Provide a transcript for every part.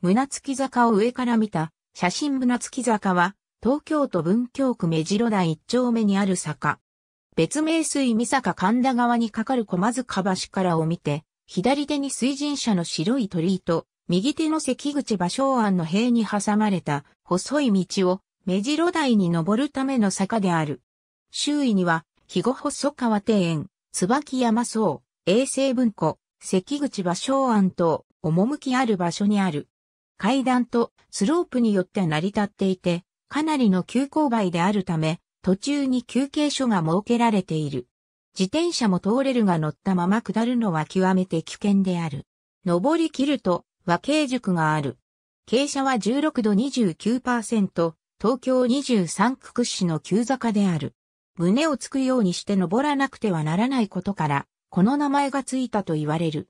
胸月坂を上から見た写真胸月坂は東京都文京区目白台一丁目にある坂。別名水三坂神田川に架かる駒塚橋からを見て、左手に水神社の白い鳥居と、右手の関口芭蕉庵の塀に挟まれた細い道を目白台に登るための坂である。周囲には、肥後細川庭園、椿山荘、衛生文庫、関口芭蕉庵等、趣ある場所にある。階段とスロープによって成り立っていて、かなりの急勾配であるため、途中に休憩所が設けられている。自転車も通れるが乗ったまま下るのは極めて危険である。登り切ると和慶塾がある。傾斜は16度29%、東京23区屈指の急坂である。胸をつくようにして登らなくてはならないことから、この名前がついたと言われる。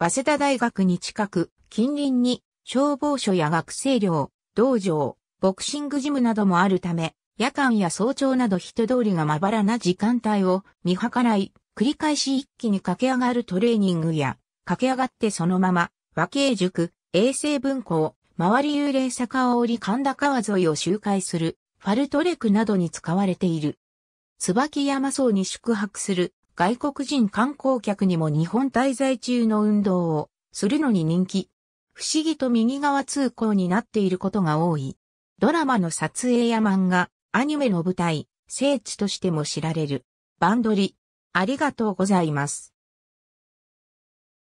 早稲田大学に近く、近隣に消防署や学生寮、道場、ボクシングジムなどもあるため、夜間や早朝など人通りがまばらな時間帯を見計らい、繰り返し一気に駆け上がるトレーニングや、駆け上がってそのまま、和慶塾、衛生文庫、周り幽霊坂を降り神田川沿いを周回する、ファルトレクなどに使われている。椿山荘に宿泊する外国人観光客にも日本滞在中の運動をするのに人気。不思議と右側通行になっていることが多い。ドラマの撮影や漫画、アニメの舞台、聖地としても知られる。バンドリ、ありがとうございます。